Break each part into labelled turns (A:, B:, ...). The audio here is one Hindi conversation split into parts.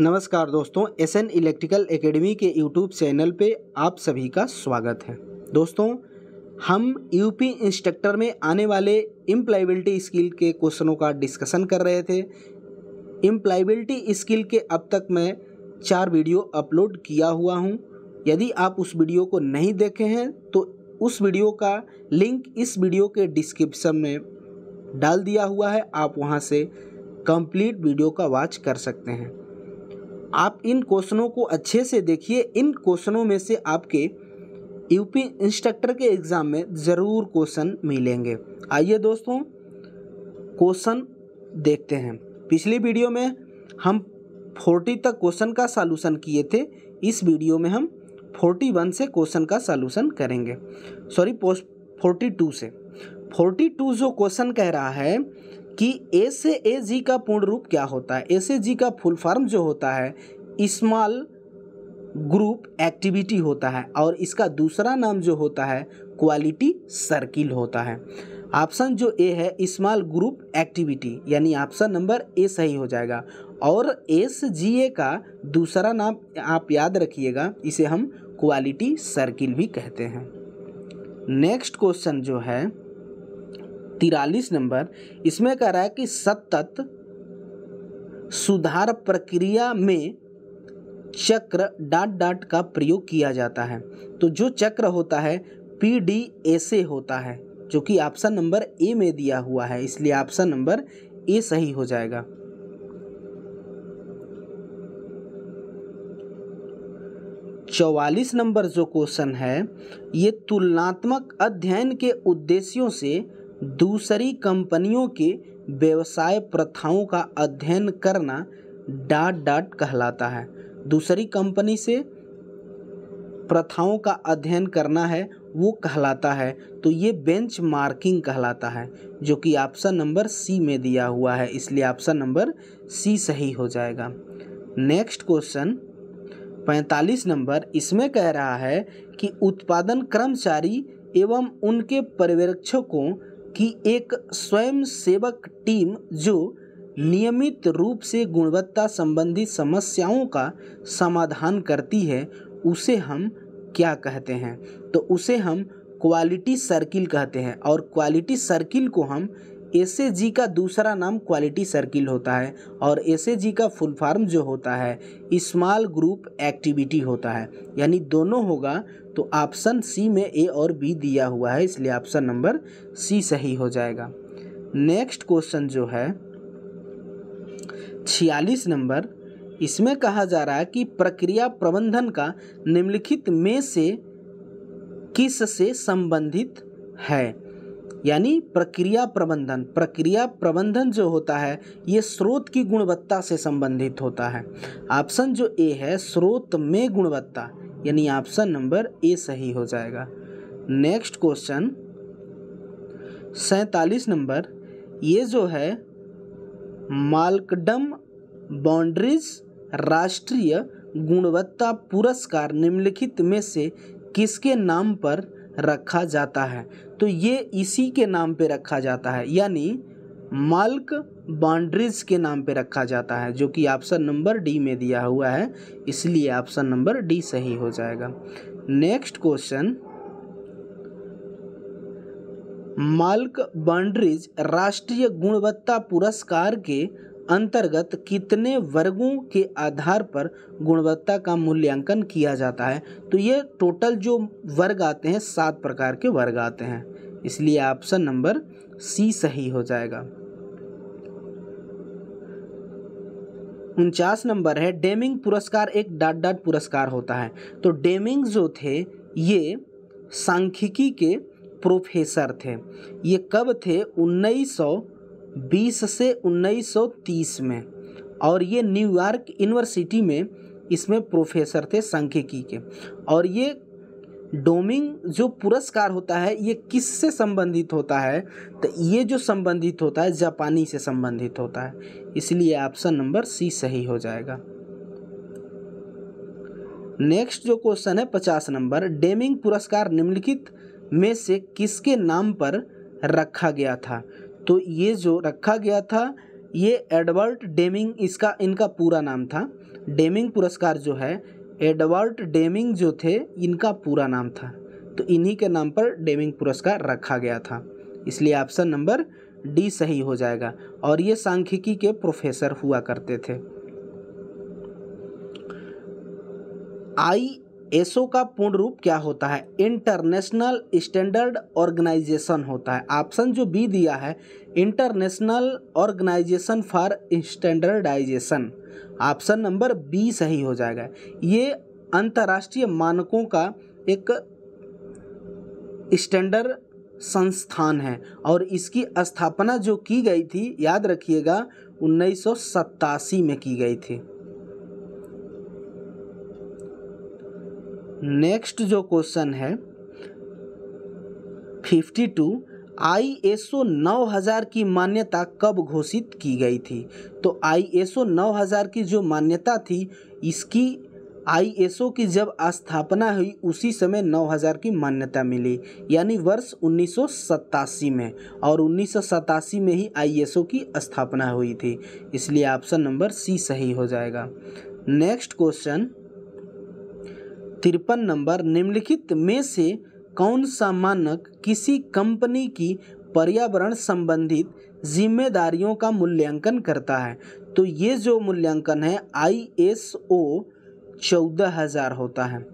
A: नमस्कार दोस्तों एस एन इलेक्ट्रिकल एकेडमी के यूट्यूब चैनल पे आप सभी का स्वागत है दोस्तों हम यूपी इंस्ट्रक्टर में आने वाले इम्प्लाइबिलिटी स्किल के क्वेश्चनों का डिस्कशन कर रहे थे इम्प्लाइबिलिटी स्किल के अब तक मैं चार वीडियो अपलोड किया हुआ हूँ यदि आप उस वीडियो को नहीं देखे हैं तो उस वीडियो का लिंक इस वीडियो के डिस्क्रिप्शन में डाल दिया हुआ है आप वहाँ से कंप्लीट वीडियो का वॉच कर सकते हैं आप इन क्वेश्चनों को अच्छे से देखिए इन क्वेश्चनों में से आपके यूपी इंस्ट्रक्टर के एग्ज़ाम में ज़रूर क्वेश्चन मिलेंगे आइए दोस्तों क्वेश्चन देखते हैं पिछली वीडियो में हम फोर्टी तक क्वेश्चन का सॉल्यूशन किए थे इस वीडियो में हम फोर्टी वन से क्वेश्चन का सॉल्यूशन करेंगे सॉरी पोस्ट फोर्टी टू से फोर्टी टू जो क्वेश्चन कह रहा है कि ए से ए जी का पूर्ण रूप क्या होता है ए से जी का फुल फॉर्म जो होता है इस्माल ग्रुप एक्टिविटी होता है और इसका दूसरा नाम जो होता है क्वालिटी सर्किल होता है ऑप्शन जो ए है स्मॉल ग्रुप एक्टिविटी यानी ऑप्शन नंबर ए सही हो जाएगा और एस जी ए का दूसरा नाम आप याद रखिएगा इसे हम क्वालिटी सर्किल भी कहते हैं नेक्स्ट क्वेश्चन जो है तिरालीस नंबर इसमें कह रहा है कि सतत सुधार प्रक्रिया में चक्र डॉट डॉट का प्रयोग किया जाता है तो जो चक्र होता है पी डी ए से होता है जो कि ऑप्शन नंबर ए में दिया हुआ है इसलिए ऑप्शन नंबर ए सही हो जाएगा चौवालीस नंबर जो क्वेश्चन है ये तुलनात्मक अध्ययन के उद्देश्यों से दूसरी कंपनियों के व्यवसाय प्रथाओं का अध्ययन करना डाट डाट कहलाता है दूसरी कंपनी से प्रथाओं का अध्ययन करना है वो कहलाता है तो ये बेंच मार्किंग कहलाता है जो कि ऑप्शन नंबर सी में दिया हुआ है इसलिए ऑप्शन नंबर सी सही हो जाएगा नेक्स्ट क्वेश्चन पैंतालीस नंबर इसमें कह रहा है कि उत्पादन कर्मचारी एवं उनके पर्यवेक्षकों की एक स्वयंसेवक टीम जो नियमित रूप से गुणवत्ता संबंधी समस्याओं का समाधान करती है उसे हम क्या कहते हैं तो उसे हम क्वालिटी सर्किल कहते हैं और क्वालिटी सर्किल को हम एस का दूसरा नाम क्वालिटी सर्किल होता है और एस का फुल फॉर्म जो होता है स्मॉल ग्रुप एक्टिविटी होता है यानी दोनों होगा तो ऑप्शन सी में ए और बी दिया हुआ है इसलिए ऑप्शन नंबर सी सही हो जाएगा नेक्स्ट क्वेश्चन जो है छियालीस नंबर इसमें कहा जा रहा है कि प्रक्रिया प्रबंधन का निम्नलिखित में से किस से संबंधित है यानी प्रक्रिया प्रबंधन प्रक्रिया प्रबंधन जो होता है ये स्रोत की गुणवत्ता से संबंधित होता है ऑप्शन जो ए है स्रोत में गुणवत्ता यानी ऑप्शन नंबर ए सही हो जाएगा नेक्स्ट क्वेश्चन सैतालीस नंबर ये जो है मालकडम बाउंड्रीज राष्ट्रीय गुणवत्ता पुरस्कार निम्नलिखित में से किसके नाम पर रखा जाता है तो ये इसी के नाम पे रखा जाता है यानी मल्क बाउंड्रीज के नाम पे रखा जाता है जो कि ऑप्शन नंबर डी में दिया हुआ है इसलिए ऑप्शन नंबर डी सही हो जाएगा नेक्स्ट क्वेश्चन मल्क बाउंड्रीज राष्ट्रीय गुणवत्ता पुरस्कार के अंतर्गत कितने वर्गों के आधार पर गुणवत्ता का मूल्यांकन किया जाता है तो ये टोटल जो वर्ग आते हैं सात प्रकार के वर्ग आते हैं इसलिए ऑप्शन नंबर सी सही हो जाएगा उनचास नंबर है डेमिंग पुरस्कार एक डाट डाट पुरस्कार होता है तो डेमिंग जो थे ये सांख्यिकी के प्रोफेसर थे ये कब थे उन्नीस सौ बीस से उन्नीस में और ये न्यूयॉर्क यूनिवर्सिटी में इसमें प्रोफेसर थे सांख्यिकी के और ये डोमिंग जो पुरस्कार होता है ये किस से संबंधित होता है तो ये जो संबंधित होता है जापानी से संबंधित होता है इसलिए ऑप्शन नंबर सी सही हो जाएगा नेक्स्ट जो क्वेश्चन है पचास नंबर डेमिंग पुरस्कार निम्नलिखित में से किसके नाम पर रखा गया था तो ये जो रखा गया था ये एडवर्ट डेमिंग इसका इनका पूरा नाम था डेमिंग पुरस्कार जो है एडवर्ट डेमिंग जो थे इनका पूरा नाम था तो इन्हीं के नाम पर डेमिंग पुरस्कार रखा गया था इसलिए ऑप्शन नंबर डी सही हो जाएगा और ये सांख्यिकी के प्रोफेसर हुआ करते थे आई एसओ का पूर्ण रूप क्या होता है इंटरनेशनल स्टैंडर्ड ऑर्गेनाइजेशन होता है ऑप्शन जो बी दिया है international organisation for standardisation option number B सही हो जाएगा ये अंतर्राष्ट्रीय मानकों का एक स्टैंडर्ड संस्थान है और इसकी स्थापना जो की गई थी याद रखिएगा उन्नीस में की गई थी नेक्स्ट जो क्वेश्चन है fifty two I S O नौ हज़ार की मान्यता कब घोषित की गई थी तो आई एस ओ नौ हज़ार की जो मान्यता थी इसकी आई एस ओ की जब स्थापना हुई उसी समय नौ हज़ार की मान्यता मिली यानी वर्ष उन्नीस में और उन्नीस में ही आई एस ओ की स्थापना हुई थी इसलिए ऑप्शन नंबर सी सही हो जाएगा नेक्स्ट क्वेश्चन तिरपन नंबर निम्नलिखित में से कौन सा मानक किसी कंपनी की पर्यावरण संबंधित जिम्मेदारियों का मूल्यांकन करता है तो ये जो मूल्यांकन है आई एस ओ चौदह हज़ार होता है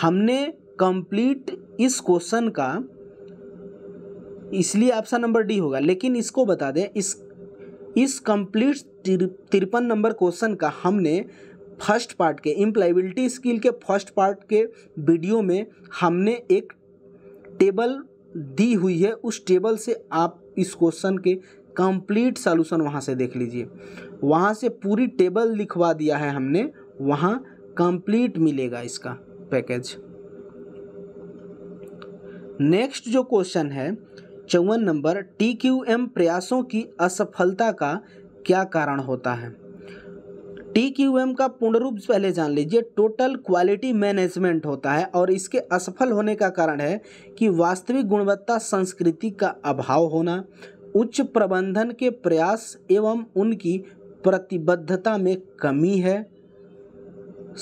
A: हमने कंप्लीट इस क्वेश्चन का इसलिए ऑप्शन नंबर डी होगा लेकिन इसको बता दें इस इस कंप्लीट तिरपन नंबर क्वेश्चन का हमने फर्स्ट पार्ट के इम्प्लाइबिलिटी स्किल के फर्स्ट पार्ट के वीडियो में हमने एक टेबल दी हुई है उस टेबल से आप इस क्वेश्चन के कंप्लीट सॉल्यूशन वहाँ से देख लीजिए वहाँ से पूरी टेबल लिखवा दिया है हमने वहाँ कंप्लीट मिलेगा इसका पैकेज नेक्स्ट जो क्वेश्चन है चौवन नंबर टी क्यू एम प्रयासों की असफलता का क्या कारण होता है टी क्यू एम का पूर्ण रूप पहले जान लीजिए टोटल क्वालिटी मैनेजमेंट होता है और इसके असफल होने का कारण है कि वास्तविक गुणवत्ता संस्कृति का अभाव होना उच्च प्रबंधन के प्रयास एवं उनकी प्रतिबद्धता में कमी है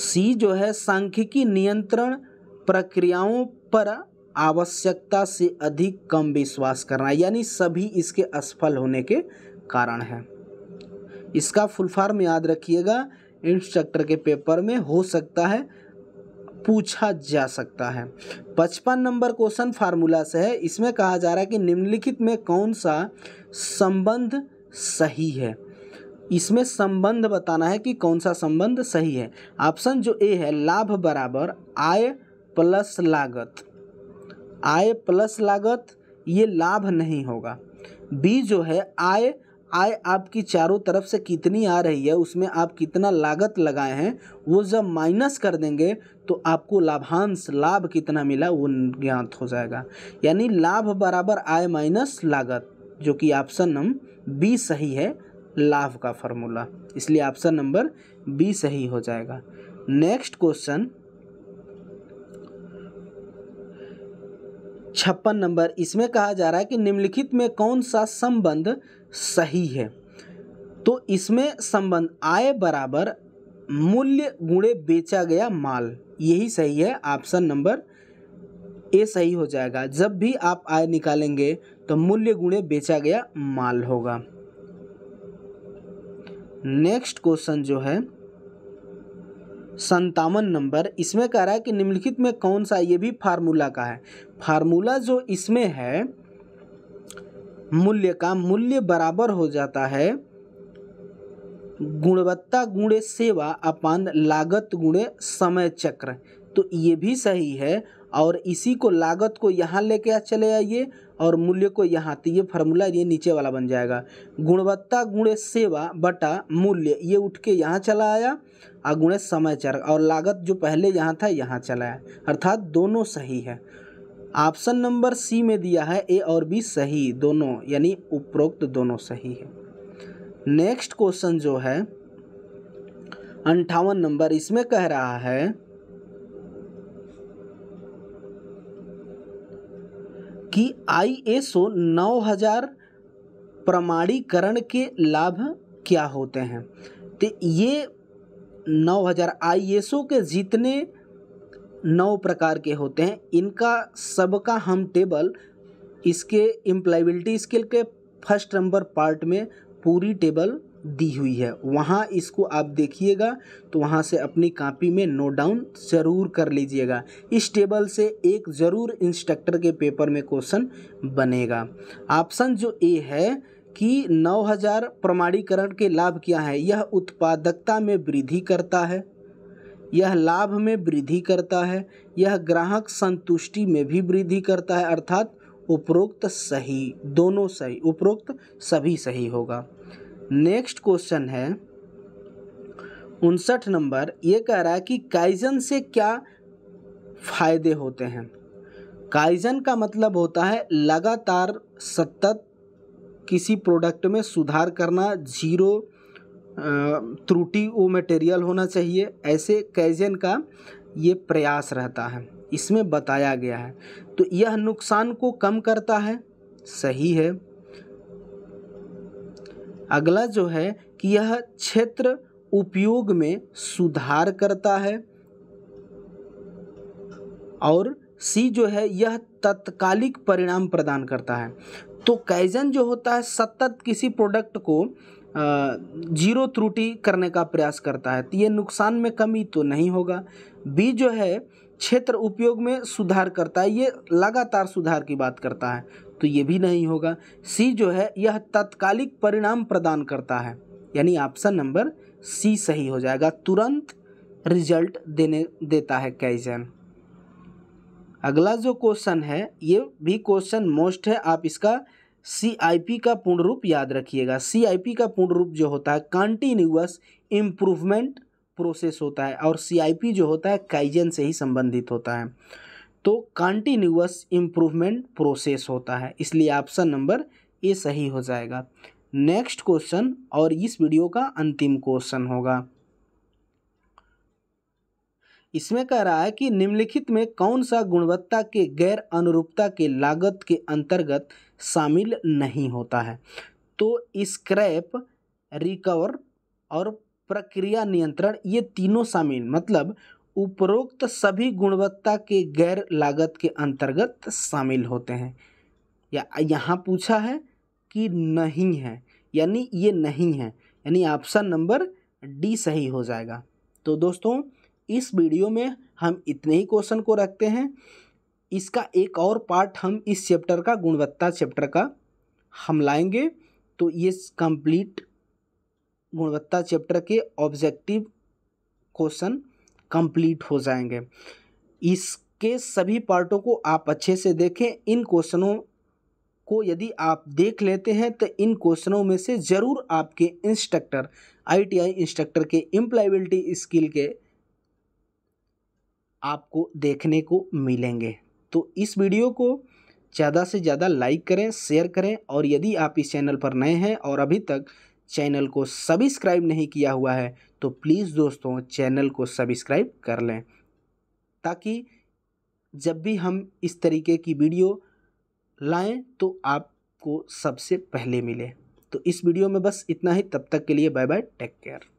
A: सी जो है सांख्यिकी नियंत्रण प्रक्रियाओं पर आवश्यकता से अधिक कम विश्वास करना यानी सभी इसके असफल होने के कारण है इसका फुल फॉर्म याद रखिएगा इंस्ट्रक्टर के पेपर में हो सकता है पूछा जा सकता है पचपन नंबर क्वेश्चन फार्मूला से है इसमें कहा जा रहा है कि निम्नलिखित में कौन सा संबंध सही है इसमें संबंध बताना है कि कौन सा संबंध सही है ऑप्शन जो ए है लाभ बराबर आय प्लस लागत आय प्लस लागत ये लाभ नहीं होगा बी जो है आय आय आपकी चारों तरफ से कितनी आ रही है उसमें आप कितना लागत लगाए हैं वो जब माइनस कर देंगे तो आपको लाभांश लाभ कितना मिला वो ज्ञात हो जाएगा यानी लाभ बराबर आय माइनस लागत जो कि ऑप्शन नंबर बी सही है लाभ का फॉर्मूला इसलिए ऑप्शन नंबर बी सही हो जाएगा नेक्स्ट क्वेश्चन छप्पन नंबर इसमें कहा जा रहा है कि निम्नलिखित में कौन सा संबंध सही है तो इसमें संबंध आय बराबर मूल्य गुणे बेचा गया माल यही सही है ऑप्शन नंबर ए सही हो जाएगा जब भी आप आय निकालेंगे तो मूल्य गुणे बेचा गया माल होगा नेक्स्ट क्वेश्चन जो है संतावन नंबर इसमें कह रहा है कि निम्नलिखित में कौन सा ये भी फार्मूला का है फार्मूला जो इसमें है मूल्य का मूल्य बराबर हो जाता है गुणवत्ता गुणे सेवा अपान लागत गुणे समय चक्र तो ये भी सही है और इसी को लागत को यहाँ लेके चले आइए और मूल्य को यहाँ तो ये फार्मूला ये नीचे वाला बन जाएगा गुणवत्ता गुणे सेवा बटा मूल्य ये उठ के यहाँ चला आया और गुणे समय चर और लागत जो पहले यहाँ था यहाँ चला आया अर्थात दोनों सही है ऑप्शन नंबर सी में दिया है ए और बी सही दोनों यानी उपरोक्त दोनों सही है नेक्स्ट क्वेश्चन जो है अंठावन नंबर इसमें कह रहा है कि आई नौ हजार प्रमाणीकरण के लाभ क्या होते हैं तो ये हजार आईएसओ के जीतने नौ प्रकार के होते हैं इनका सबका हम टेबल इसके इम्प्लाइबिलिटी स्केल के फर्स्ट नंबर पार्ट में पूरी टेबल दी हुई है वहाँ इसको आप देखिएगा तो वहाँ से अपनी कापी में नोट डाउन ज़रूर कर लीजिएगा इस टेबल से एक ज़रूर इंस्ट्रक्टर के पेपर में क्वेश्चन बनेगा ऑप्शन जो ए है कि 9000 प्रमाणीकरण के लाभ क्या है यह उत्पादकता में वृद्धि करता है यह लाभ में वृद्धि करता है यह ग्राहक संतुष्टि में भी वृद्धि करता है अर्थात उपरोक्त सही दोनों सही उपरोक्त सभी सही होगा नेक्स्ट क्वेश्चन है उनसठ नंबर ये कह रहा है कि काइजन से क्या फायदे होते हैं काइजन का मतलब होता है लगातार सतत किसी प्रोडक्ट में सुधार करना जीरो त्रुटि वो मटेरियल होना चाहिए ऐसे कैजन का ये प्रयास रहता है इसमें बताया गया है तो यह नुकसान को कम करता है सही है अगला जो है कि यह क्षेत्र उपयोग में सुधार करता है और सी जो है यह तत्कालिक परिणाम प्रदान करता है तो कैजन जो होता है सतत किसी प्रोडक्ट को जीरो त्रुटि करने का प्रयास करता है तो ये नुकसान में कमी तो नहीं होगा बी जो है क्षेत्र उपयोग में सुधार करता है ये लगातार सुधार की बात करता है तो ये भी नहीं होगा सी जो है यह तत्कालिक परिणाम प्रदान करता है यानी ऑप्शन नंबर सी सही हो जाएगा तुरंत रिजल्ट देने देता है कैजन अगला जो क्वेश्चन है ये भी क्वेश्चन मोस्ट है आप इसका सीआईपी का पूर्ण रूप याद रखिएगा सीआईपी का पूर्ण रूप जो होता है कंटिन्यूस इम्प्रूवमेंट प्रोसेस होता है और सीआईपी जो होता है काइजन से ही संबंधित होता है तो कंटिन्यूस इम्प्रूवमेंट प्रोसेस होता है इसलिए ऑप्शन नंबर ए सही हो जाएगा नेक्स्ट क्वेश्चन और इस वीडियो का अंतिम क्वेश्चन होगा इसमें कह रहा है कि निम्नलिखित में कौन सा गुणवत्ता के गैर अनुरूपता के लागत के अंतर्गत शामिल नहीं होता है तो स्क्रैप रिकवर और प्रक्रिया नियंत्रण ये तीनों शामिल मतलब उपरोक्त सभी गुणवत्ता के गैर लागत के अंतर्गत शामिल होते हैं या यहाँ पूछा है कि नहीं है यानी ये नहीं है यानी ऑप्शन नंबर डी सही हो जाएगा तो दोस्तों इस वीडियो में हम इतने ही क्वेश्चन को रखते हैं इसका एक और पार्ट हम इस चैप्टर का गुणवत्ता चैप्टर का हम लाएंगे तो ये कंप्लीट गुणवत्ता चैप्टर के ऑब्जेक्टिव क्वेश्चन कंप्लीट हो जाएंगे इसके सभी पार्टों को आप अच्छे से देखें इन क्वेश्चनों को यदि आप देख लेते हैं तो इन क्वेश्चनों में से ज़रूर आपके इंस्ट्रक्टर आईटीआई इंस्ट्रक्टर के इम्प्लाइबिलिटी स्किल के आपको देखने को मिलेंगे तो इस वीडियो को ज़्यादा से ज़्यादा लाइक करें शेयर करें और यदि आप इस चैनल पर नए हैं और अभी तक चैनल को सब्सक्राइब नहीं किया हुआ है तो प्लीज़ दोस्तों चैनल को सब्सक्राइब कर लें ताकि जब भी हम इस तरीके की वीडियो लाएं तो आपको सबसे पहले मिले तो इस वीडियो में बस इतना ही तब तक के लिए बाय बाय टेक केयर